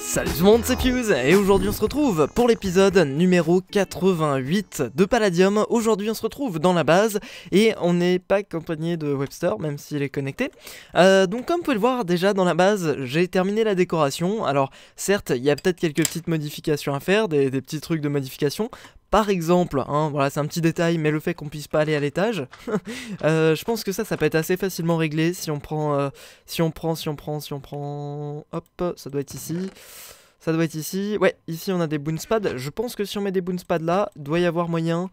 Salut tout le monde, c'est Fuse et aujourd'hui on se retrouve pour l'épisode numéro 88 de Palladium. Aujourd'hui on se retrouve dans la base et on n'est pas accompagné de Webster même s'il est connecté. Euh, donc comme vous pouvez le voir déjà dans la base j'ai terminé la décoration. Alors certes il y a peut-être quelques petites modifications à faire, des, des petits trucs de modification. Par exemple, hein, voilà, c'est un petit détail, mais le fait qu'on puisse pas aller à l'étage, euh, je pense que ça, ça peut être assez facilement réglé si on prend, euh, si on prend, si on prend, si on prend, hop, ça doit être ici. Ça doit être ici. Ouais, ici on a des pads. Je pense que si on met des pads là, doit y avoir moyen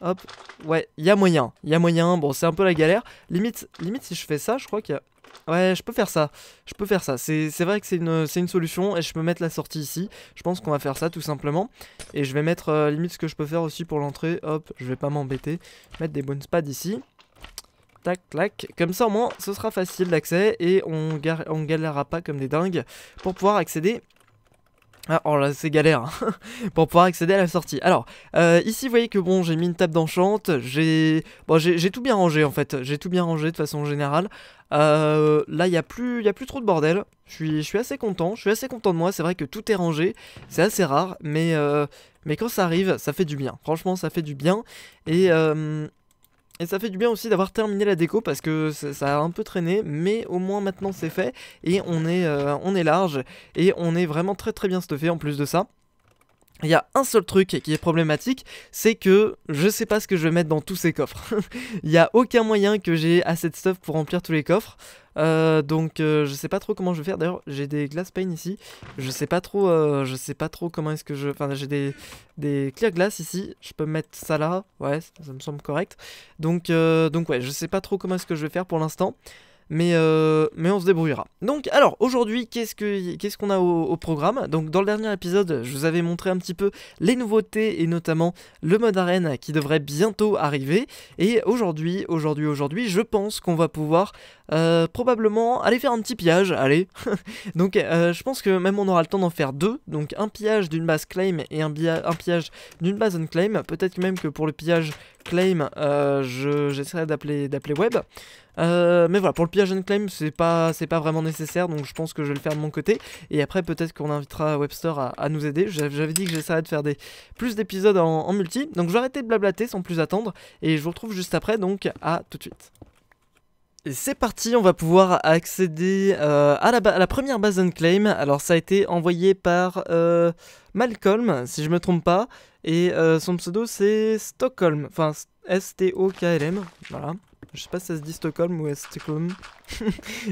Hop, ouais, il y a moyen, il y a moyen, bon c'est un peu la galère. Limite, limite si je fais ça, je crois qu'il y a... Ouais, je peux faire ça, je peux faire ça. C'est vrai que c'est une, une solution et je peux mettre la sortie ici. Je pense qu'on va faire ça tout simplement. Et je vais mettre euh, limite ce que je peux faire aussi pour l'entrée. Hop, je vais pas m'embêter. Mettre des bonnes spades ici. Tac, tac. Comme ça au moins, ce sera facile d'accès et on, on galérera pas comme des dingues pour pouvoir accéder ah, oh là, c'est galère hein. pour pouvoir accéder à la sortie. Alors, euh, ici, vous voyez que bon, j'ai mis une table d'enchant, j'ai bon, j'ai tout bien rangé en fait, j'ai tout bien rangé de façon générale. Euh, là, il n'y a, plus, y a plus trop de bordel, je suis, assez content, je suis assez content de moi, c'est vrai que tout est rangé, c'est assez rare, mais, euh, mais quand ça arrive, ça fait du bien, franchement, ça fait du bien. Et, et ça fait du bien aussi d'avoir terminé la déco parce que ça, a un peu traîné, mais au moins maintenant c'est fait et on est, euh, on est large et on est vraiment très très bien stuffé en plus de ça. Il y a un seul truc qui est problématique, c'est que je sais pas ce que je vais mettre dans tous ces coffres. Il n'y a aucun moyen que j'ai assez de stuff pour remplir tous les coffres. Euh, donc je euh, je sais pas trop comment je vais faire. D'ailleurs j'ai des glass pain ici. Je sais pas trop, euh, je sais pas trop comment est-ce que je. Enfin j'ai des des clear glass ici. Je peux mettre ça là. Ouais, ça, me semble correct. Donc donc ouais, je sais pas trop comment est-ce que je vais faire pour l'instant. Mais, euh, mais on se débrouillera. Donc alors aujourd'hui qu'est-ce qu'on ce qu'on a au, au programme Donc dans le dernier épisode je vous avais montré un petit peu les nouveautés et notamment le mode arène qui devrait bientôt arriver. Et aujourd'hui, aujourd'hui, aujourd'hui je pense qu'on va pouvoir euh, probablement, aller faire un petit pillage, allez. donc euh, je pense que même on aura le temps d'en faire deux. Donc un pillage d'une base claim et un, pillage d'une base unclaim. Peut-être même que pour le pillage claim, euh, j'essaierai d'appeler d'appeler web. mais voilà, pour le pillage and claim, c'est pas, pas vraiment nécessaire, donc je pense que je vais le faire de mon côté. Et après, peut-être qu'on invitera Webster à, nous aider. J'avais dit que j'essaierais de faire des, plus d'épisodes en, en multi, donc je vais arrêter de blablater sans plus attendre. Et je vous retrouve juste après, donc à tout de suite c'est parti, on va pouvoir accéder euh, à, la première base Unclaim. Alors ça a été envoyé par euh, Malcolm, si je me trompe pas, et euh, son pseudo c'est Stockholm, enfin S-T-O-K-L-M, voilà. Je sais pas si ça se dit Stockholm ou Stockholm.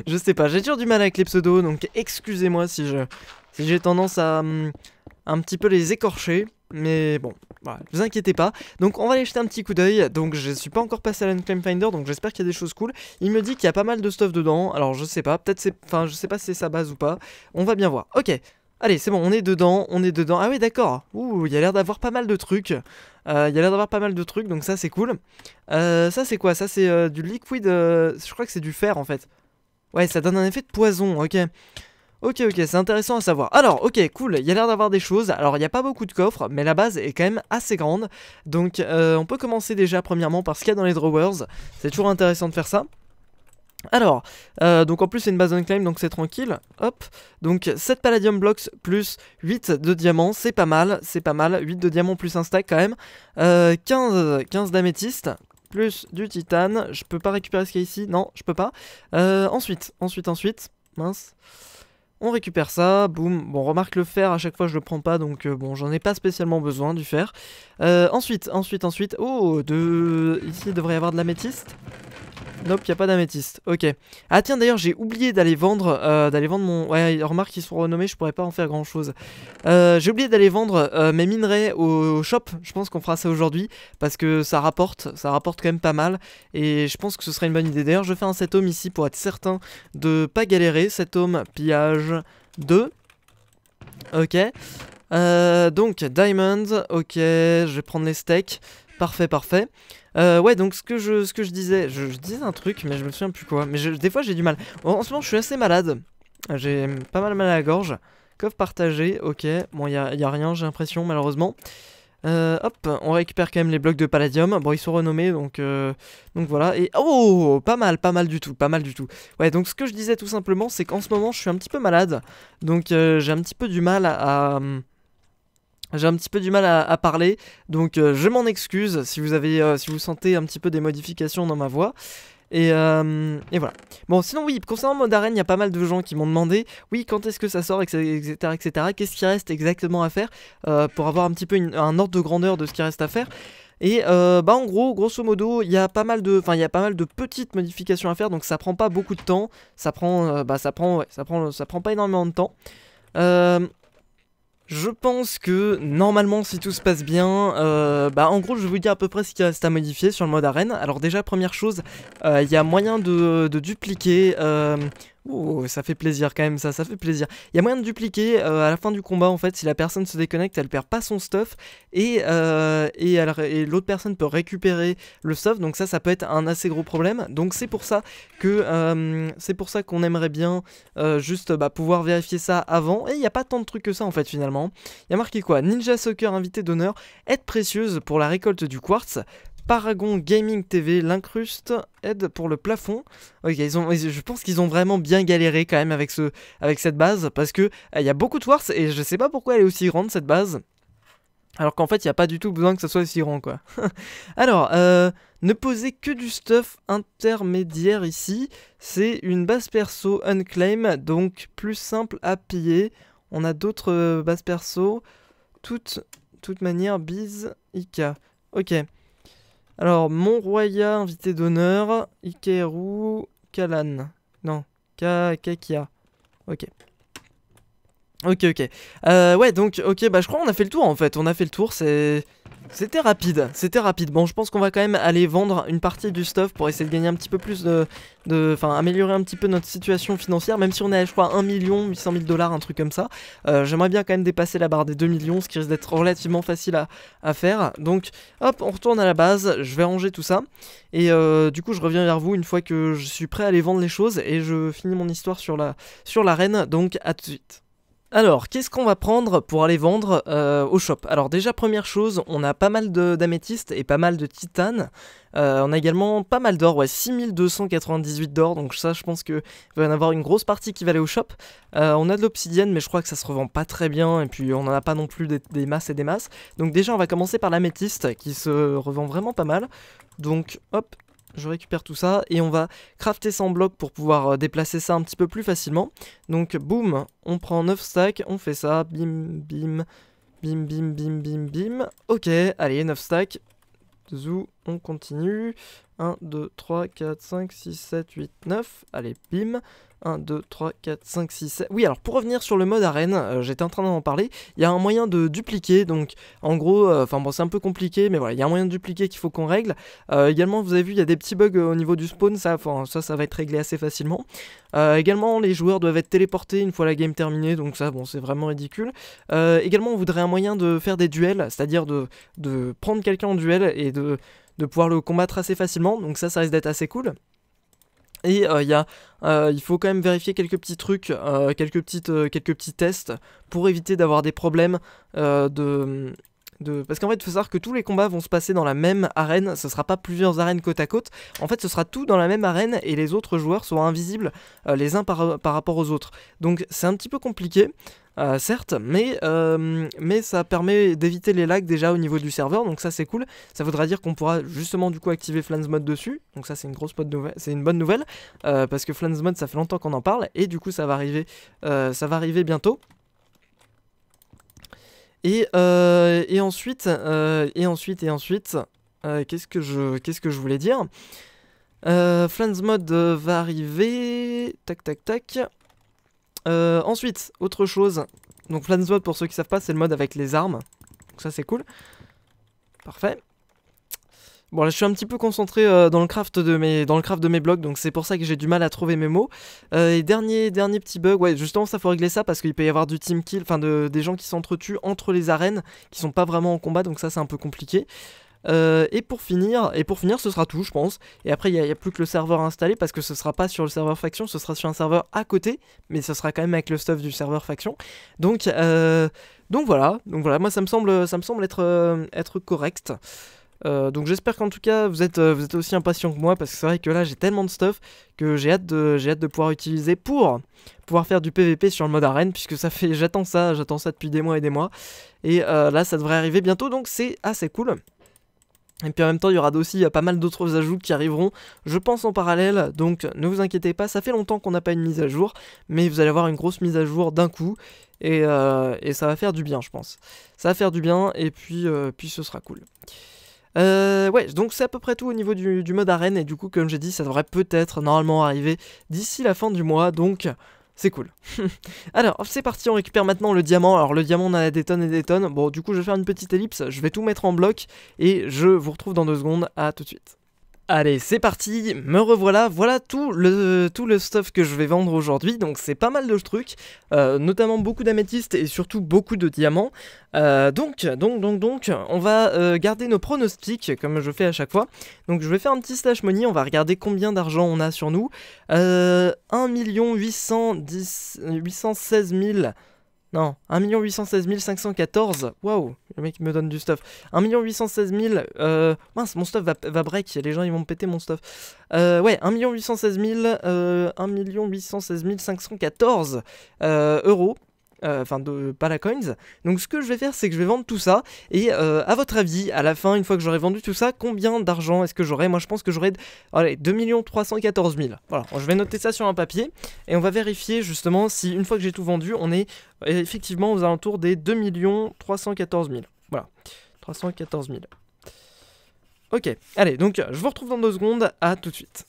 je sais pas, j'ai toujours du mal avec les pseudos, donc excusez-moi si je si j'ai tendance à hum, un petit peu les écorcher. Mais bon, voilà, ne vous inquiétez pas. Donc on va aller jeter un petit coup d'œil. Donc je suis pas encore passé à l'Unclaim Finder, donc j'espère qu'il y a des choses cool. Il me dit qu'il y a pas mal de stuff dedans. Alors je sais pas, peut-être c'est... Enfin je sais pas si c'est sa base ou pas. On va bien voir. Ok, allez c'est bon, on est dedans, on est dedans. Ah oui d'accord, ouh, il y a l'air d'avoir pas mal de trucs. Euh, il y a l'air d'avoir pas mal de trucs, donc ça c'est cool. Euh, ça c'est quoi Ça c'est euh, du liquide... Je crois que c'est du fer en fait. Ouais, ça donne un effet de poison, ok. Ok, ok, c'est intéressant à savoir. Alors, ok, cool, il y a l'air d'avoir des choses. Alors, il n'y a pas beaucoup de coffres, mais la base est quand même assez grande. Donc, euh, on peut commencer déjà, premièrement, par ce qu'il y a dans les drawers. C'est toujours intéressant de faire ça. Alors, euh, donc en plus c'est une base climb, donc c'est tranquille, hop, donc 7 palladium blocks plus 8 de diamants, c'est pas mal, c'est pas mal, 8 de diamants plus un stack quand même, 15, euh, 15 d'améthyste, plus du titane, je peux pas récupérer ce qu'il y a ici, non, je peux pas, ensuite, ensuite, ensuite, mince, on récupère ça, boum. Bon, remarque le fer, à chaque fois je le prends pas, donc euh, bon, j'en ai pas spécialement besoin du fer. Euh, ensuite, ensuite, ensuite. Oh, de... ici il devrait y avoir de la métiste. Nope, y a pas d'améthyste. Ok. Ah tiens, d'ailleurs, j'ai oublié d'aller vendre, euh, d'aller vendre mon. Ouais, remarque, qu'ils sont renommés, je pourrais pas en faire grand chose. Euh, j'ai oublié d'aller vendre euh, mes minerais au, shop. Je pense qu'on fera ça aujourd'hui parce que ça rapporte, ça rapporte quand même pas mal. Et je pense que ce serait une bonne idée. D'ailleurs, je fais un 7 homme ici pour être certain de pas galérer. cet homme pillage 2. Ok. donc, diamond. Ok, je vais prendre les steaks. Parfait, parfait. Euh, ouais, donc ce que je, ce que je disais, je, disais un truc, mais je me souviens plus quoi. Mais des fois, j'ai du mal. En, ce moment, je suis assez malade. J'ai pas mal mal à la gorge. Coffre partagé, ok. Bon, il y a, rien, j'ai l'impression, malheureusement. Euh, hop, on récupère quand même les blocs de palladium. Bon, ils sont renommés, donc, euh, donc voilà. Et oh, oh, oh, oh, pas mal, pas mal du tout, pas mal du tout. Ouais, donc ce que je disais tout simplement, c'est qu'en ce moment, je suis un petit peu malade. Donc euh, j'ai un petit peu du mal à, j'ai un petit peu du mal à, parler, donc euh, je m'en excuse si vous avez, euh, si vous sentez un petit peu des modifications dans ma voix. Et, euh, voilà. Bon, sinon oui, concernant Mode Arène, il y a pas mal de gens qui m'ont demandé, oui, quand est-ce que ça sort, etc., etc. Qu'est-ce qui reste exactement à faire pour avoir un petit peu un ordre de grandeur de ce qui reste à faire. Et bah en gros, grosso modo, il y a pas mal de, enfin il y a pas mal de petites modifications à faire, donc ça prend pas beaucoup de temps. Ça prend, bah ça prend, ça prend, ça prend pas énormément de temps. Euh, je pense que normalement si tout se passe bien, euh, bah en gros je vais vous dire à peu près ce qu'il reste à modifier sur le mode arène. Alors déjà première chose, euh, il y a moyen de, dupliquer, euh, Ouh, oh, oh, ça fait plaisir quand même ça, ça fait plaisir. Il y a moyen de dupliquer euh, à la fin du combat en fait, si la personne se déconnecte, elle perd pas son stuff et, euh, et, l'autre personne peut récupérer le stuff, donc ça ça peut être un assez gros problème. Donc c'est pour ça que euh, c'est pour ça qu'on aimerait bien juste bah, pouvoir vérifier ça avant. Et il n'y a pas tant de trucs que ça en fait finalement. Il y a marqué quoi Ninja Soccer invité d'honneur, aide précieuse pour la récolte du quartz, Paragon Gaming TV, l'incruste, aide pour le plafond. Ok, ils ont, je pense qu'ils ont vraiment bien galéré quand même avec, ce, avec cette base, parce que eh, il y a beaucoup de force, et je sais pas pourquoi elle est aussi grande cette base. Alors qu'en fait, il n'y a pas du tout besoin que ça soit aussi grand, quoi. Alors, euh, ne posez que du stuff intermédiaire ici. C'est une base perso unclaim, donc plus simple à piller. On a d'autres euh, bases perso. Toute, toute manière, bise, Ika. Ok. Alors, roya, invité d'honneur. Ikeru Kalan. Non, Kakia. Ok. Ok, ok. Euh, ouais, donc, ok, bah je crois on a fait le tour en fait. On a fait le tour, c'est c'était rapide, c'était rapide. Bon, je pense qu'on va quand même aller vendre une partie du stuff pour essayer de gagner un petit peu plus de... Enfin, améliorer un petit peu notre situation financière, même si on est à, je crois, 1 million, 800 000 dollars, un truc comme ça. Euh, j'aimerais bien quand même dépasser la barre des 2 millions, ce qui risque d'être relativement facile à, faire. Donc, hop, on retourne à la base, je vais ranger tout ça. Et euh, du coup, je reviens vers vous une fois que je suis prêt à aller vendre les choses et je finis mon histoire sur la, sur l'arène. Donc, à tout de suite. Alors, qu'est-ce qu'on va prendre pour aller vendre euh, au shop Alors déjà, première chose, on a pas mal d'améthyste et pas mal de titane. Euh, on a également pas mal d'or, ouais, 6298 d'or, donc ça, je pense qu'il va y en avoir une grosse partie qui va aller au shop. Euh, on a de l'obsidienne, mais je crois que ça se revend pas très bien, et puis on en a pas non plus des masses et des masses. Donc déjà, on va commencer par l'améthyste, qui se revend vraiment pas mal. Donc, hop, je récupère tout ça et on va crafter 100 blocs bloc pour pouvoir euh, déplacer ça un petit peu plus facilement. Donc boum, on prend 9 stacks, on fait ça, bim, bim, bim, bim, bim, bim, bim. Ok, allez, 9 stacks. Zou, on continue. 1, 2, 3, 4, 5, 6, 7, 8, 9. Allez, bim. 1, 2, 3, 4, 5, 6, 7. Oui, alors pour revenir sur le mode arène, euh, j'étais en train d'en parler, il y a un moyen de dupliquer, donc en gros, euh, enfin bon, c'est un peu compliqué, mais voilà, il y a un moyen de dupliquer qu'il faut qu'on règle. Euh, également, vous avez vu, il y a des petits bugs au niveau du spawn, ça, ça, ça va être réglé assez facilement. également, les joueurs doivent être téléportés une fois la game terminée, donc ça, bon, c'est vraiment ridicule. également, on voudrait un moyen de faire des duels, c'est-à-dire de, prendre quelqu'un en duel et de, de pouvoir le combattre assez facilement, donc ça, ça risque d'être assez cool. Et euh, il y a, euh, il faut quand même vérifier quelques petits trucs, euh, quelques, petites, quelques petits tests pour éviter d'avoir des problèmes de parce qu'en fait, il faut savoir que tous les combats vont se passer dans la même arène. Ce ne sera pas plusieurs arènes côte à côte. En fait, ce sera tout dans la même arène et les autres joueurs seront invisibles euh, les uns par, rapport aux autres. Donc, c'est un petit peu compliqué. Euh, certes, mais, euh, mais ça permet d'éviter les lags déjà au niveau du serveur, donc ça c'est cool. Ça voudra dire qu'on pourra justement du coup activer Flans Mode dessus, donc ça c'est une grosse nouvelle. c'est une bonne nouvelle, parce que Flans Mode ça fait longtemps qu'on en parle, et du coup ça va arriver, ça va arriver bientôt. Euh, euh, et, ensuite, et ensuite, et euh, ensuite, qu'est-ce que je, qu'est-ce que je voulais dire Flans Mode va arriver, tac, tac, tac. ensuite, autre chose. Donc Flans Mode, pour ceux qui savent pas, c'est le mode avec les armes. Donc ça, c'est cool. Parfait. Bon, je suis un petit peu concentré euh, dans, le craft de mes, dans le craft de mes blocs, donc c'est pour ça que j'ai du mal à trouver mes mots. Euh, et dernier, dernier petit bug, ouais, justement, ça faut régler ça parce qu'il peut y avoir du team kill, enfin de, des gens qui s'entretuent entre les arènes, qui sont pas vraiment en combat, donc ça, c'est un peu compliqué. Euh, et pour finir, et pour finir, ce sera tout, je pense. Et après, il n'y a, plus que le serveur installé parce que ce sera pas sur le serveur faction, ce sera sur un serveur à côté, mais ce sera quand même avec le stuff du serveur faction. Donc, donc voilà, donc voilà, moi ça me semble, ça me semble être, être correct. Euh, donc j'espère qu'en tout cas vous êtes, euh, vous êtes aussi impatient que moi parce que c'est vrai que là j'ai tellement de stuff que j'ai hâte de, hâte de pouvoir utiliser pour pouvoir faire du PVP sur le mode arène puisque ça fait j'attends ça, j'attends ça depuis des mois et des mois. Et euh, là ça devrait arriver bientôt donc c'est assez cool. Et puis en même temps, il y aura aussi pas mal d'autres ajouts qui arriveront, je pense en parallèle, donc ne vous inquiétez pas, ça fait longtemps qu'on n'a pas une mise à jour, mais vous allez avoir une grosse mise à jour d'un coup, et, ça va faire du bien, je pense. Ça va faire du bien, et puis, puis ce sera cool. Euh, ouais, donc c'est à peu près tout au niveau du, du mode arène, et du coup, comme j'ai dit, ça devrait peut-être normalement arriver d'ici la fin du mois, donc c'est cool. Alors, c'est parti, on récupère maintenant le diamant. Alors, le diamant, on a des tonnes et des tonnes. Bon, du coup, je vais faire une petite ellipse, je vais tout mettre en bloc, et je vous retrouve dans deux secondes, à tout de suite. Allez, c'est parti, me revoilà, voilà tout le, tout le stuff que je vais vendre aujourd'hui, donc c'est pas mal de trucs, euh, notamment beaucoup d'améthystes et surtout beaucoup de diamants. Euh, donc, donc, donc, donc, on va euh, garder nos pronostics, comme je fais à chaque fois. Donc je vais faire un petit slash money, on va regarder combien d'argent on a sur nous. 1 816 000... Non, 1 816 514. Waouh, le mec me donne du stuff. 1 816 000. Euh, mince, mon stuff va, va, break. Les gens ils vont me péter mon stuff. Euh, ouais, 1 816 000. Euh, 1 816 514 euros. Euh, enfin de coins, Donc ce que je vais faire, c'est que je vais vendre tout ça. Et euh, à votre avis, à la fin, une fois que j'aurai vendu tout ça, combien d'argent est-ce que j'aurai Moi, je pense que j'aurai allez, 2 314 000. Voilà, je vais noter ça sur un papier et on va vérifier justement si une fois que j'ai tout vendu, on est euh, effectivement aux alentours des 2 314 000. Voilà, 314 000. Ok, allez, donc je vous retrouve dans deux secondes, à tout de suite.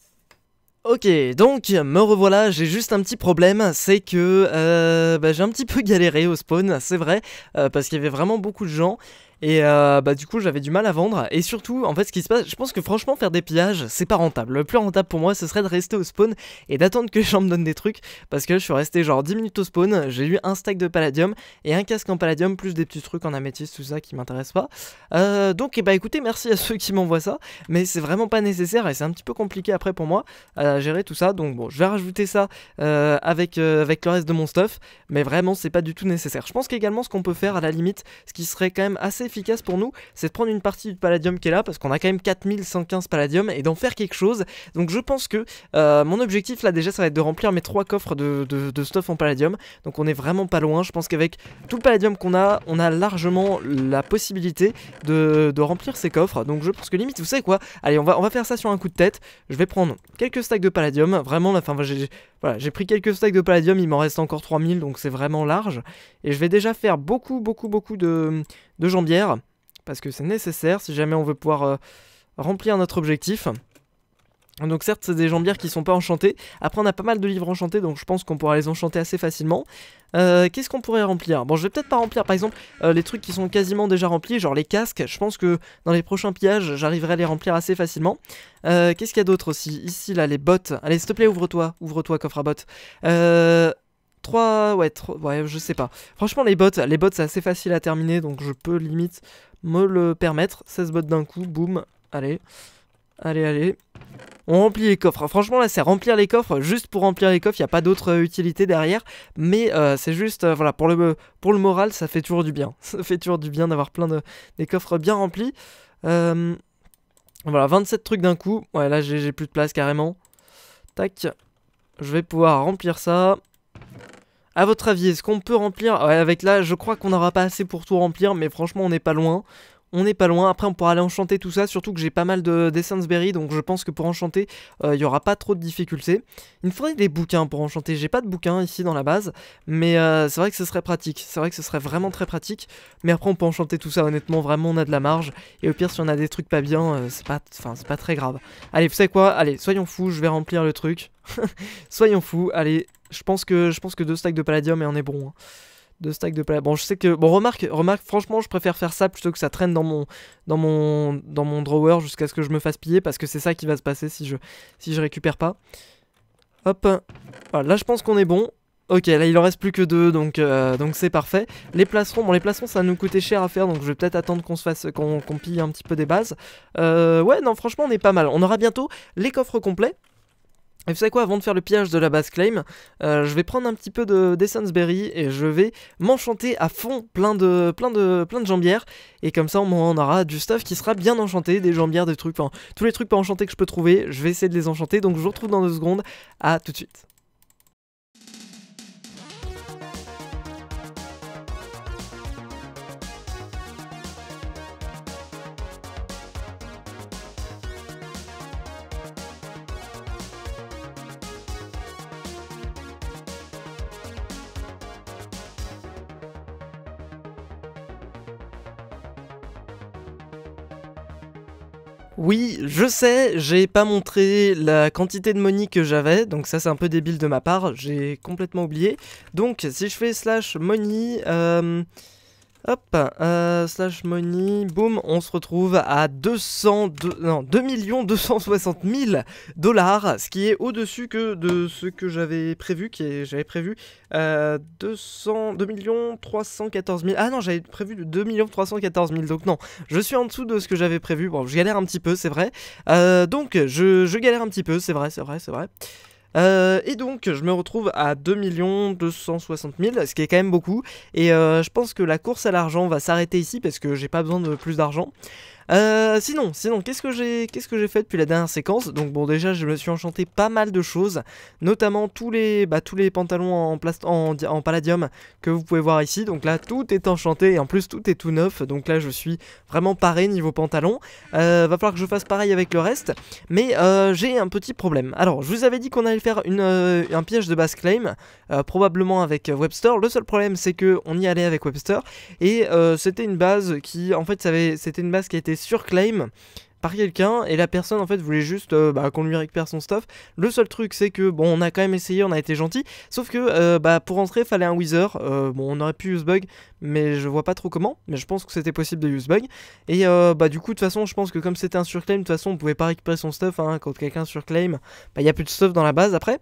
Ok, donc me revoilà, j'ai juste un petit problème, c'est que euh, bah, j'ai un petit peu galéré au spawn, c'est vrai, euh, parce qu'il y avait vraiment beaucoup de gens, et euh, bah du coup j'avais du mal à vendre. Et surtout, en fait ce qui se passe, je pense que franchement faire des pillages, c'est pas rentable. Le plus rentable pour moi, ce serait de rester au spawn et d'attendre que les gens me donnent des trucs. Parce que je suis resté genre 10 minutes au spawn, j'ai eu un stack de palladium et un casque en palladium, plus des petits trucs en améthyste, tout ça qui m'intéresse pas. Euh, donc et eh bah écoutez, merci à ceux qui m'envoient ça. Mais c'est vraiment pas nécessaire et c'est un petit peu compliqué après pour moi euh, à gérer tout ça. Donc bon, je vais rajouter ça avec, avec le reste de mon stuff. Mais vraiment c'est pas du tout nécessaire. Je pense qu'également ce qu'on peut faire à la limite, ce qui serait quand même assez efficace pour nous, c'est de prendre une partie du palladium qui est là, parce qu'on a quand même 4115 palladium, et d'en faire quelque chose. Donc je pense que euh, mon objectif là déjà, ça va être de remplir mes trois coffres de, stuff en palladium. Donc on est vraiment pas loin. Je pense qu'avec tout le palladium qu'on a, on a largement la possibilité de, remplir ces coffres. Donc je pense que limite, vous savez quoi Allez, on va, on va faire ça sur un coup de tête. Je vais prendre quelques stacks de palladium. Vraiment, enfin, j'ai voilà, j'ai pris quelques stacks de palladium, il m'en reste encore 3000, donc c'est vraiment large. Et je vais déjà faire beaucoup, beaucoup, beaucoup de, de jambières, parce que c'est nécessaire si jamais on veut pouvoir euh, remplir notre objectif. Donc certes, c'est des jambières qui sont pas enchantées. Après, on a pas mal de livres enchantés, donc je pense qu'on pourra les enchanter assez facilement. Euh, qu'est-ce qu'on pourrait remplir Bon, je vais peut-être pas remplir, par exemple, euh, les trucs qui sont quasiment déjà remplis, genre les casques. Je pense que dans les prochains pillages, j'arriverai à les remplir assez facilement. Euh, qu'est-ce qu'il y a d'autre aussi Ici, là, les bottes. Allez, s'il te plaît, ouvre-toi. Ouvre-toi, coffre à bottes. Trois, 3, ouais, 3, ouais, je sais pas. Franchement, les bottes, les bottes, c'est assez facile à terminer, donc je peux limite me le permettre. 16 bottes d'un coup, boum, allez, allez, allez on remplit les coffres. Franchement, là, c'est remplir les coffres juste pour remplir les coffres. Il n'y a pas d'autre euh, utilité derrière. Mais euh, c'est juste, euh, voilà, pour le, pour le moral, ça fait toujours du bien. Ça fait toujours du bien d'avoir plein de des coffres bien remplis. voilà, 27 trucs d'un coup. Ouais, là, j'ai plus de place carrément. Tac. Je vais pouvoir remplir ça. À votre avis, est-ce qu'on peut remplir Avec là, je crois qu'on n'aura pas assez pour tout remplir, mais franchement, on n'est pas loin on n'est pas loin. Après, on pourra aller enchanter tout ça, surtout que j'ai pas mal de berry donc je pense que pour enchanter, il euh, y n'y aura pas trop de difficultés. Il me faudrait des bouquins pour enchanter. J'ai pas de bouquins ici dans la base, mais euh, c'est vrai que ce serait pratique. C'est vrai que ce serait vraiment très pratique. Mais après, on peut enchanter tout ça. Honnêtement, vraiment, on a de la marge. Et au pire, si on a des trucs pas bien, euh, c'est pas, pas très grave. Allez, vous savez quoi Allez, soyons fous. Je vais remplir le truc. soyons fous. Allez, je pense que, je pense que deux stacks de palladium et on est bon. Hein de stack de plaques. Bon, je sais que bon remarque, remarque franchement, je préfère faire ça plutôt que ça traîne dans mon dans mon dans mon drawer jusqu'à ce que je me fasse piller parce que c'est ça qui va se passer si je si je récupère pas. Hop. Voilà, là je pense qu'on est bon. Ok, là il en reste plus que deux, donc euh, donc c'est parfait. Les placerons, bon les placerons ça nous coûter cher à faire, donc je vais peut-être attendre qu'on se fasse, qu'on pille un petit peu des bases. Euh, ouais, non franchement on est pas mal. On aura bientôt les coffres complets. Et vous savez quoi, avant de faire le pillage de la base claim, euh, je vais prendre un petit peu de et je vais m'enchanter à fond plein de, plein, de, plein de jambières. Et comme ça, on aura du stuff qui sera bien enchanté, des jambières, des trucs, tous les trucs pas enchantés que je peux trouver, je vais essayer de les enchanter. Donc je vous retrouve dans deux secondes, à tout de suite. Oui, je sais, j'ai pas montré la quantité de money que j'avais, donc ça c'est un peu débile de ma part, j'ai complètement oublié. Donc si je fais slash money, euh, Hop, euh, slash money, boum, on se retrouve à non, 2 260 000 dollars, ce qui est au-dessus que de ce que j'avais prévu, qui est, j'avais prévu 2 euh, 000, ah non, j'avais prévu 2 314 000, donc non, je suis en dessous de ce que j'avais prévu, bon, je galère un petit peu, c'est vrai, euh, donc je, galère un petit peu, c'est vrai, c'est vrai, c'est vrai. Euh, et donc, je me retrouve à 2 260 000, ce qui est quand même beaucoup. Et euh, je pense que la course à l'argent va s'arrêter ici parce que j'ai pas besoin de plus d'argent. Euh, sinon, sinon, qu'est-ce que j'ai qu'est-ce que j'ai fait depuis la dernière séquence Donc bon, déjà, je me suis enchanté pas mal de choses, notamment tous les bah, tous les pantalons en, en palladium que vous pouvez voir ici. Donc là, tout est enchanté et en plus tout est tout neuf. Donc là, je suis vraiment paré niveau pantalon. Euh, va falloir que je fasse pareil avec le reste, mais euh, j'ai un petit problème. Alors, je vous avais dit qu'on allait faire une, un piège de base claim, probablement avec Webster. Le seul problème, c'est que on y allait avec Webster et c'était une base qui, en fait, c'était une base qui a été surclaim par quelqu'un et la personne en fait voulait juste euh, bah, qu'on lui récupère son stuff. Le seul truc c'est que bon on a quand même essayé, on a été gentil, sauf que euh, bah, pour entrer fallait un Wither, euh, bon on aurait pu use bug mais je vois pas trop comment, mais je pense que c'était possible de use bug. Et bah du coup de toute façon je pense que comme c'était un surclaim de toute façon on pouvait pas récupérer son stuff, hein. quand quelqu'un surclaim, bah il y a plus de stuff dans la base après.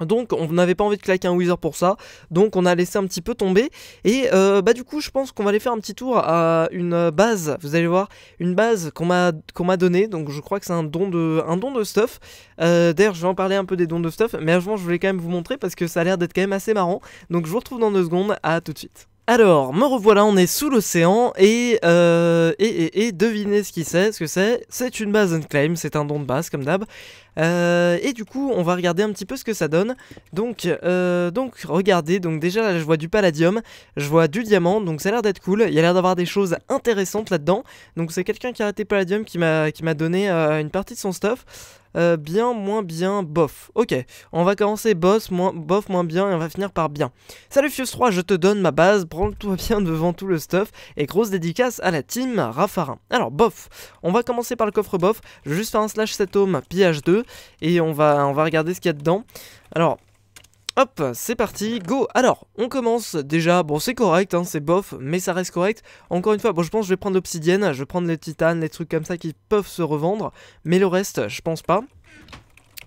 Donc on n'avait pas envie de claquer un Wither pour ça, donc on a laissé un petit peu tomber. Et euh, bah du coup je pense qu'on va aller faire un petit tour à une base, vous allez voir, une base qu'on m'a donnée, donc je crois que c'est un don de un don de stuff. Euh, d'ailleurs je vais en parler un peu des dons de stuff, mais avant je voulais quand même vous montrer parce que ça a l'air d'être quand même assez marrant. Donc je vous retrouve dans deux secondes, à tout de suite. Alors, me revoilà, on est sous l'océan et, euh, et, devinez ce qui c'est, ce que c'est. C'est une base unclaim, c'est un don de base comme d'hab. Euh, et du coup, on va regarder un petit peu ce que ça donne. Donc, euh, donc regardez, donc déjà là, je vois du palladium, je vois du diamant, donc ça a l'air d'être cool. Il y a l'air d'avoir des choses intéressantes là-dedans. Donc c'est quelqu'un qui a raté palladium qui m'a donné euh, une partie de son stuff. bien, moins bien, bof. Ok, on va commencer boss, moins, bof, moins bien, et on va finir par bien. Salut Fios 3, je te donne ma base, prends toi bien devant tout le stuff, et grosse dédicace à la team Raffarin. Alors, bof, on va commencer par le coffre bof, je vais juste faire un slash 7 homme pillage 2, et on va, on va regarder ce qu'il y a dedans. Alors, Hop, c'est parti, go Alors, on commence déjà, bon c'est correct, hein, c'est bof, mais ça reste correct. Encore une fois, bon je pense que je vais prendre l'obsidienne, je vais prendre les titanes, les trucs comme ça qui peuvent se revendre, mais le reste, je pense pas.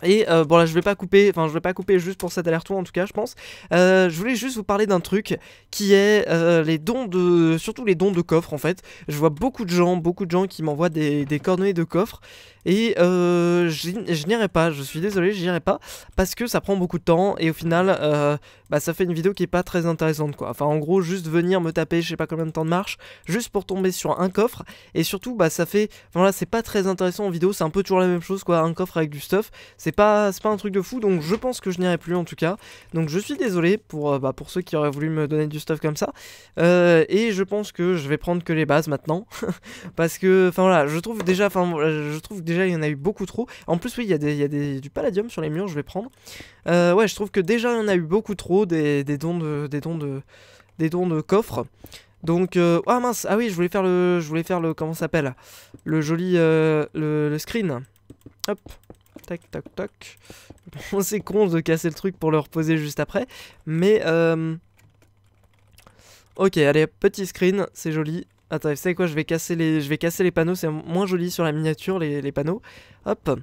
Et euh, bon là je vais pas couper, enfin je vais pas couper juste pour cet aller-retour en tout cas je pense. Euh, je voulais juste vous parler d'un truc qui est euh, les dons de, surtout les dons de coffres en fait. Je vois beaucoup de gens, beaucoup de gens qui m'envoient des, des coordonnées de coffres et euh, je n'irai pas, je suis désolé, je n'irai pas, parce que ça prend beaucoup de temps, et au final, euh, bah, ça fait une vidéo qui est pas très intéressante, quoi. Enfin, en gros, juste venir me taper, je sais pas combien de temps de marche, juste pour tomber sur un coffre, et surtout, bah, ça fait, voilà, c'est pas très intéressant en vidéo, c'est un peu toujours la même chose, quoi, un coffre avec du stuff, c'est pas, pas un truc de fou, donc je pense que je n'irai plus, en tout cas. Donc je suis désolé pour, euh, bah, pour ceux qui auraient voulu me donner du stuff comme ça, et je pense que je vais prendre que les bases maintenant, parce que, enfin voilà, je trouve déjà, enfin, je trouve déjà il y en a eu beaucoup trop. En plus, oui, il y a, des, du palladium sur les murs, je vais prendre. Euh, ouais, je trouve que déjà il y en a eu beaucoup trop des, dons de des dons de des dons de coffres. Donc euh, ah mince, ah oui, je voulais faire le je voulais faire le comment s'appelle le joli euh, le, screen. Hop. Tac tac tac. Bon, c'est con de casser le truc pour le reposer juste après, mais Ok, allez, petit screen, c'est joli. Attends, vous savez quoi, je vais casser les, je vais casser les panneaux, c'est moins joli sur la miniature, les, panneaux. Hop.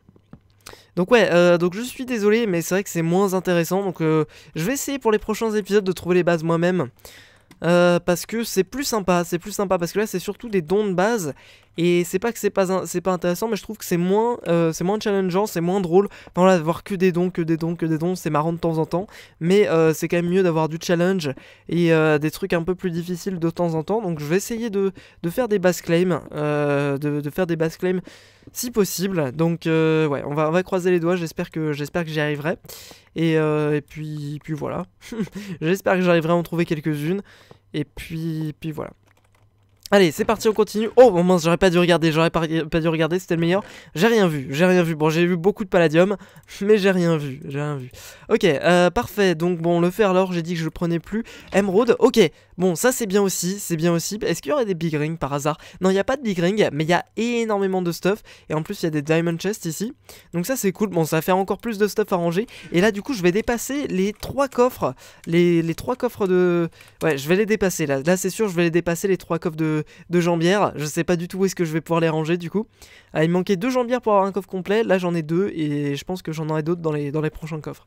Donc ouais, euh, donc je suis désolé, mais c'est vrai que c'est moins intéressant, donc euh, je vais essayer pour les prochains épisodes de trouver les bases moi-même. Euh, parce que c'est plus sympa, c'est plus sympa, parce que là c'est surtout des dons de base, et c'est pas que c'est pas, c'est pas intéressant, mais je trouve que c'est moins, euh, c'est moins challengeant, c'est moins drôle. Enfin, là, que des dons, que des dons, que des dons, c'est marrant de temps en temps, mais euh, c'est quand même mieux d'avoir du challenge et euh, des trucs un peu plus difficiles de temps en temps. Donc je vais essayer de, faire des bass claims, de, faire des base claims si possible. Donc ouais, on va, on va croiser les doigts, j'espère que, j'espère que j'y arriverai. Et, puis, puis voilà. j'espère que j'arriverai à en trouver quelques-unes. Et puis, puis voilà. Allez, c'est parti, on continue. Oh, bon, oh, mince, j'aurais pas dû regarder, j'aurais pas, dû regarder, c'était le meilleur. J'ai rien vu, j'ai rien vu. Bon, j'ai vu beaucoup de palladium, mais j'ai rien vu, j'ai rien vu. Ok, euh, parfait. Donc, bon, le fer, alors, j'ai dit que je le prenais plus. Emeraude, ok. Bon, ça, c'est bien aussi, c'est bien aussi. Est-ce qu'il y aurait des big rings par hasard Non, il n'y a pas de big ring, mais il y a énormément de stuff. Et en plus, il y a des diamond chests ici. Donc, ça, c'est cool. Bon, ça va faire encore plus de stuff à ranger. Et là, du coup, je vais dépasser les trois coffres. Les, trois coffres de. Ouais, je vais les dépasser là. Là, c'est sûr, je vais les dépasser les trois coffres de de, jambières. Je sais pas du tout où est-ce que je vais pouvoir les ranger du coup. Ah, il manquait deux jambières pour avoir un coffre complet. Là j'en ai deux et je pense que j'en aurai d'autres dans les, dans les prochains coffres.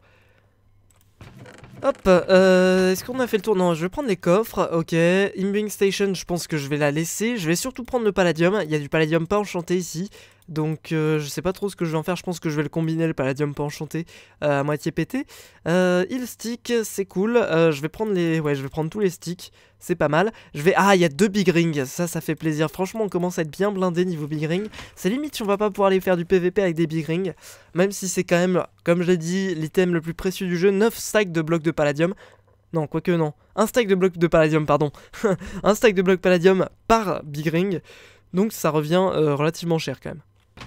Hop, euh, est-ce qu'on a fait le tour Non, je vais prendre les coffres, ok. Imbing Station, je pense que je vais la laisser. Je vais surtout prendre le palladium. Il y a du palladium pas enchanté ici. Donc euh, je sais pas trop ce que je vais en faire, je pense que je vais le combiner le Palladium pas enchanté euh, à moitié pété. Euh, il stick, c'est cool. je vais prendre les. Ouais, je vais prendre tous les sticks. C'est pas mal. Je vais. Ah, il y a deux big rings. Ça, ça fait plaisir. Franchement, on commence à être bien blindé niveau big ring. C'est limite, on va pas pouvoir aller faire du PVP avec des big rings. Même si c'est quand même, comme je l'ai dit, l'item le plus précieux du jeu. 9 stacks de blocs de palladium. Non, quoique non. Un stack de blocs de palladium, pardon. un stack de blocs palladium par big ring. Donc ça revient relativement cher quand même.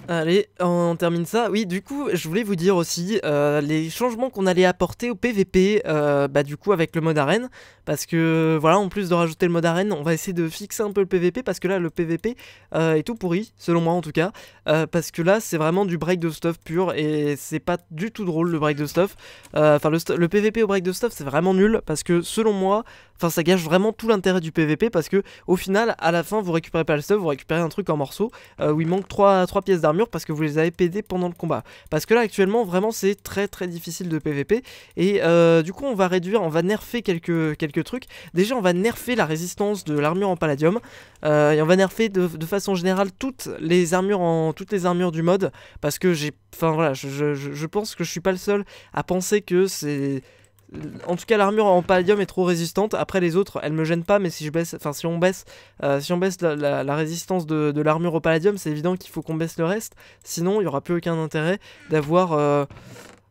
Allez, on termine ça. Oui, du coup, je voulais vous dire aussi euh, les changements qu'on allait apporter au PVP, euh, bah du coup avec le mode arène, parce que voilà, en plus de rajouter le mode arène, on va essayer de fixer un peu le PVP, parce que là, le PVP euh, est tout pourri, selon moi en tout cas, parce que là, c'est vraiment du break de stuff pur, et c'est pas du tout drôle le break de stuff. Enfin, le, PVP au break de stuff, c'est vraiment nul, parce que selon moi, enfin, ça gâche vraiment tout l'intérêt du PVP, parce que au final, à la fin, vous récupérez pas le stuff, vous récupérez un truc en morceaux, où il manque 3, 3 pièces d'armure parce que vous les avez PD pendant le combat. Parce que là actuellement vraiment c'est très très difficile de PVP et euh, du coup on va réduire, on va nerfer quelques, quelques trucs. Déjà on va nerfer la résistance de l'armure en palladium euh, et on va nerfer de, de, façon générale toutes les armures en toutes les armures du mode parce que j'ai, enfin voilà, je, je pense que je suis pas le seul à penser que c'est en tout cas, l'armure en palladium est trop résistante. Après, les autres, elle me gêne pas, mais si je baisse, enfin, si on baisse, euh, si on baisse la, résistance de, l'armure au palladium, c'est évident qu'il faut qu'on baisse le reste. Sinon, il n'y aura plus aucun intérêt d'avoir. Euh,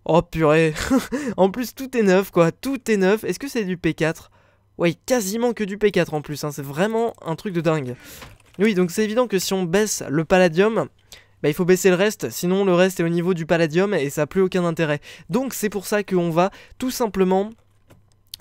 oh purée En plus, tout est neuf, quoi. Tout est neuf. Est-ce que c'est du P4 Ouais, quasiment que du P4 en plus. Hein. C'est vraiment un truc de dingue. Oui, donc c'est évident que si on baisse le palladium, bah, il faut baisser le reste, sinon le reste est au niveau du palladium et ça n'a plus aucun intérêt. Donc c'est pour ça qu'on va tout simplement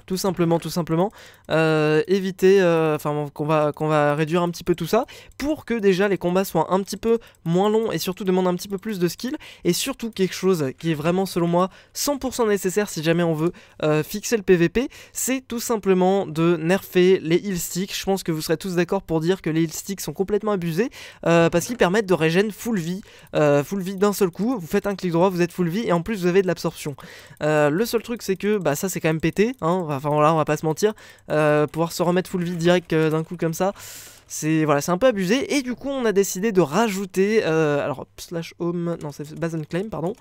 tout simplement, tout simplement, euh, éviter, euh, enfin qu'on va, qu'on va réduire un petit peu tout ça, pour que déjà les combats soient un petit peu moins longs et surtout demandent un petit peu plus de skill, et surtout quelque chose qui est vraiment selon moi 100% nécessaire si jamais on veut euh, fixer le PVP, c'est tout simplement de nerfer les heal sticks, je pense que vous serez tous d'accord pour dire que les heal sticks sont complètement abusés, parce qu'ils permettent de régénérer full vie, full vie d'un seul coup, vous faites un clic droit, vous êtes full vie, et en plus vous avez de l'absorption. le seul truc c'est que bah, ça c'est quand même pété, hein, enfin voilà on va pas se mentir, euh, pouvoir se remettre full vie direct euh, d'un coup comme ça. C'est voilà, c'est un peu abusé. Et du coup, on a décidé de rajouter. Euh, alors, slash home. Non, c'est base and claim, pardon.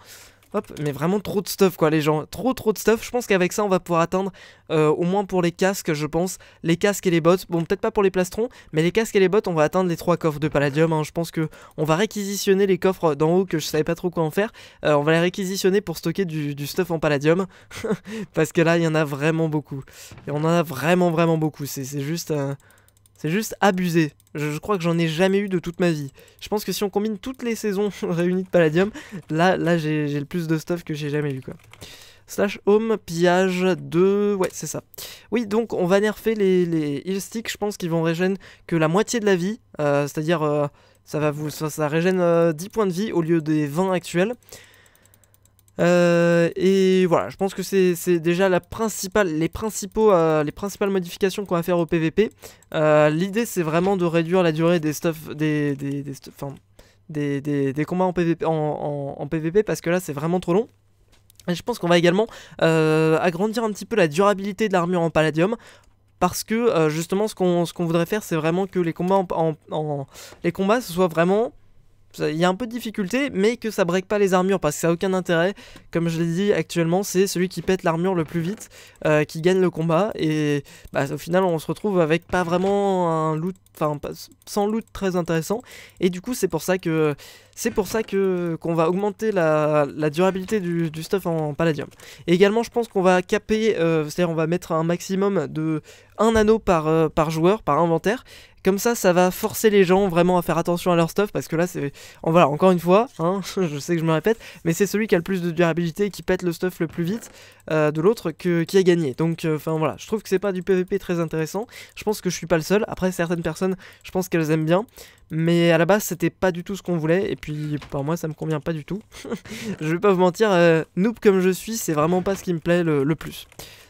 Hop, mais vraiment trop de stuff quoi les gens, trop trop de stuff. Je pense qu'avec ça on va pouvoir atteindre euh, au moins pour les casques je pense, les casques et les bottes. Bon peut-être pas pour les plastrons, mais les casques et les bottes on va atteindre les trois coffres de palladium. Hein. Je pense que on va réquisitionner les coffres d'en haut que je savais pas trop quoi en faire. Euh, on va les réquisitionner pour stocker du, stuff en palladium parce que là il y en a vraiment beaucoup et on en a vraiment vraiment beaucoup. C'est juste euh, c'est juste abusé. Je, crois que j'en ai jamais eu de toute ma vie. Je pense que si on combine toutes les saisons réunies de Palladium, là, là j'ai le plus de stuff que j'ai jamais eu quoi. Slash home, pillage 2, ouais c'est ça. Oui donc on va nerfer les, les heal sticks, je pense qu'ils vont régénérer que la moitié de la vie, euh, c'est-à-dire euh, ça va vous ça, régène 10 euh, points de vie au lieu des 20 actuels. Euh, et voilà, je pense que c'est déjà la principale, les, principaux, euh, les principales modifications qu'on va faire au PVP. Euh, l'idée, c'est vraiment de réduire la durée des des, des, combats en PVP, en, PVP parce que là, c'est vraiment trop long. Et je pense qu'on va également agrandir un petit peu la durabilité de l'armure en palladium parce que justement ce qu'on voudrait faire c'est vraiment que les combats en, en, les combats ce vraiment il y a un peu de difficulté, mais que ça break pas les armures parce que ça n'a aucun intérêt. Comme je l'ai dit actuellement, c'est celui qui pète l'armure le plus vite euh, qui gagne le combat. Et bah, au final, on se retrouve avec pas vraiment un loot, enfin sans loot très intéressant. Et du coup, c'est pour ça que c'est pour ça que qu'on va augmenter la, durabilité du, stuff en, palladium. également, je pense qu'on va caper, euh, c'est-à-dire on va mettre un maximum de un anneau par joueur, par inventaire. Comme ça, ça va forcer les gens vraiment à faire attention à leur stuff parce que là, c'est. voilà, encore une fois, hein, je sais que je me répète, mais c'est celui qui a le plus de durabilité et qui pète le stuff le plus vite euh, de l'autre qui a gagné. Donc, euh, enfin voilà, je trouve que c'est pas du PvP très intéressant. Je pense que je suis pas le seul. Après, certaines personnes, je pense qu'elles aiment bien. Mais à la base, c'était pas du tout ce qu'on voulait. Et puis, pour moi, ça me convient pas du tout. je vais pas vous mentir, euh, noob comme je suis, c'est vraiment pas ce qui me plaît le plus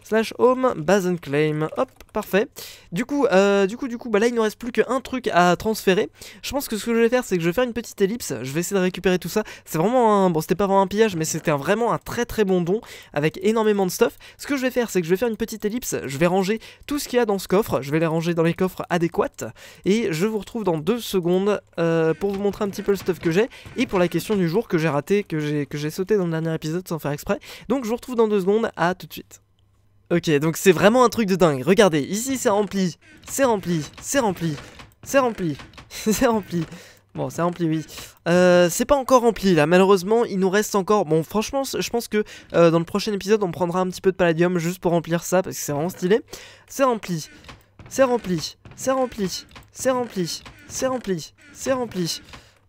slash home base and claim. Hop, parfait. Du coup, euh, du coup, du coup, bah là il ne reste plus qu'un truc à transférer. Je pense que ce que je vais faire, c'est que je vais faire une petite ellipse. Je vais essayer de récupérer tout ça. C'est vraiment un... Bon, c'était pas vraiment un pillage, mais c'était vraiment un très très bon don avec énormément de stuff. Ce que je vais faire, c'est que je vais faire une petite ellipse. Je vais ranger tout ce qu'il y a dans ce coffre. Je vais les ranger dans les coffres adéquats. Et je vous retrouve dans deux secondes euh, pour vous montrer un petit peu le stuff que j'ai. Et pour la question du jour que j'ai raté, que j'ai sauté dans le dernier épisode sans faire exprès. Donc je vous retrouve dans deux secondes. À tout de suite. Ok, donc c'est vraiment un truc de dingue. Regardez, ici c'est rempli, c'est rempli, c'est rempli, c'est rempli, c'est rempli. Bon, c'est rempli, oui. Euh, c'est pas encore rempli là, malheureusement, il nous reste encore. Bon, franchement, je pense que euh, dans le prochain épisode, on prendra un petit peu de palladium juste pour remplir ça parce que c'est vraiment stylé. C'est rempli, c'est rempli, c'est rempli, c'est rempli, c'est rempli, c'est rempli.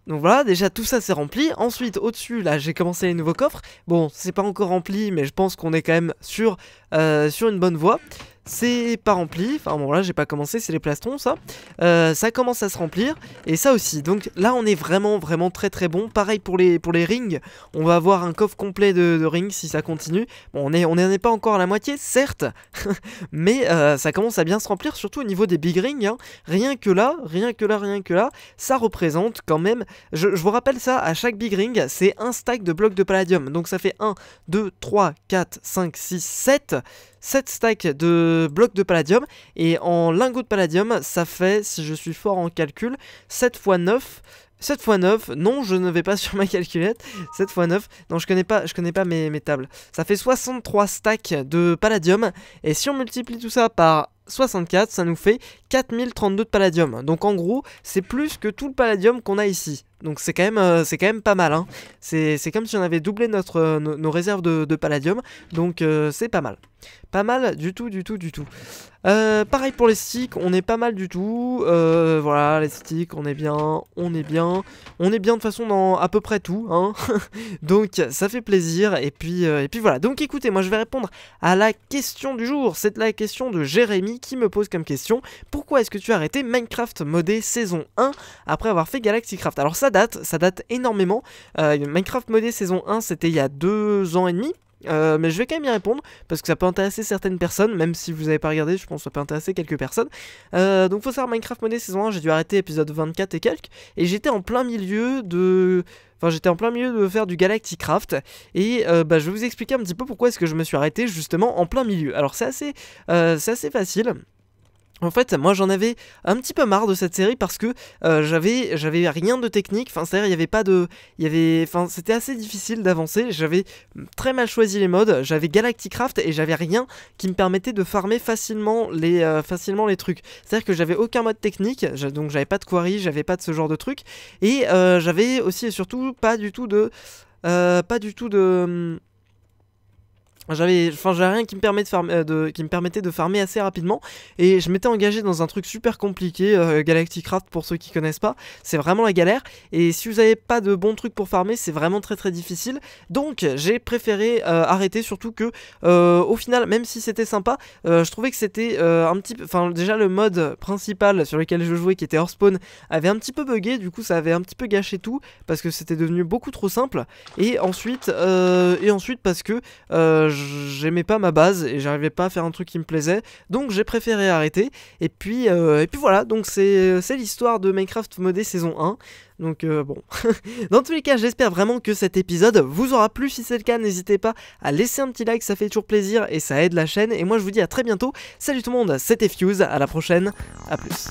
Donc voilà, déjà tout ça c'est rempli. Ensuite, au-dessus, là, j'ai commencé les nouveaux coffres. Bon, c'est pas encore rempli, mais je pense qu'on est quand même sur, euh, sur une bonne voie c'est pas rempli, enfin bon là j'ai pas commencé, c'est les plastrons ça, euh, ça commence à se remplir, et ça aussi, donc là on est vraiment vraiment très très bon, pareil pour les, pour les rings, on va avoir un coffre complet de, rings si ça continue, bon on n'en on est pas encore à la moitié, certes, mais euh, ça commence à bien se remplir, surtout au niveau des big rings, hein. rien que là, rien que là, rien que là, ça représente quand même, je, je vous rappelle ça, à chaque big ring c'est un stack de blocs de palladium, donc ça fait 1, 2, 3, 4, 5, 6, 7, 7 stacks de blocs de palladium et en lingots de palladium ça fait, si je suis fort en calcul, 7 x 9 7 x 9, non je ne vais pas sur ma calculette 7 x 9, non je connais pas, je connais pas mes, tables Ça fait 63 stacks de palladium Et si on multiplie tout ça par 64, ça nous fait 4032 de palladium. Donc en gros, c'est plus que tout le palladium qu'on a ici. Donc c'est quand, même, euh, quand même pas mal. Hein. C'est comme si on avait doublé notre, euh, nos, réserves de, palladium. Donc euh, c'est pas mal. Pas mal du tout, du tout, du tout. Euh, pareil pour les sticks, on est pas mal du tout. Euh, voilà, les sticks, on est bien, on est bien. On est bien de façon dans à peu près tout. Hein. donc ça fait plaisir. Et puis, euh, et puis voilà. Donc écoutez, moi je vais répondre à la question du jour. C'est la question de Jérémy qui me pose comme question. Pourquoi est-ce que tu as arrêté Minecraft modé saison 1 après avoir fait Galaxy Craft Alors ça date, ça date énormément. Minecraft modé saison 1, c'était il y a deux ans et demi euh, mais je vais quand même y répondre parce que ça peut intéresser certaines personnes, même si vous n'avez pas regardé, je pense que ça peut intéresser quelques personnes. Euh, donc faut savoir Minecraft Money saison 1, j'ai dû arrêter épisode 24 et quelques, et j'étais en plein milieu de... Enfin, j'étais en plein milieu de faire du Galacticraft et euh, bah, je vais vous expliquer un petit peu pourquoi est-ce que je me suis arrêté justement en plein milieu. Alors c'est assez, assez facile. En fait, moi j'en avais un petit peu marre de cette série parce que euh, j'avais rien de technique. Enfin, c'est-à-dire il avait pas de, il y avait, enfin c'était assez difficile d'avancer. J'avais mm, très mal choisi les modes. J'avais Galacticraft et j'avais rien qui me permettait de farmer facilement les euh, facilement les trucs. C'est-à-dire que j'avais aucun mode technique, donc j'avais pas de quarry, j'avais pas de ce genre de truc et euh, j'avais aussi et surtout pas du tout de pas du tout de mm, j'avais enfin j'avais rien euh, qui me permettait de farmer assez rapidement et je m'étais engagé dans un truc super compliqué euh, Galacticraft pour ceux qui connaissent pas c'est vraiment la galère et si vous avez pas de bons trucs pour farmer c'est vraiment très très difficile donc j'ai préféré euh, arrêter surtout que au final même si c'était sympa je trouvais que c'était un petit enfin déjà le mode principal sur lequel je jouais qui était hors spawn avait un petit peu bugué du coup ça avait un petit peu gâché tout parce que c'était devenu beaucoup trop simple et ensuite et ensuite parce que j'aimais pas ma base et j'arrivais pas à faire un truc qui me plaisait, donc j'ai préféré arrêter. Et puis, euh, et puis voilà, donc c'est l'histoire de Minecraft modé saison 1. Donc euh, bon, dans tous les cas, j'espère vraiment que cet épisode vous aura plu. Si c'est le cas, n'hésitez pas à laisser un petit like, ça fait toujours plaisir et ça aide la chaîne. Et moi, je vous dis à très bientôt. Salut tout le monde, c'était Fuse, à la prochaine, à plus.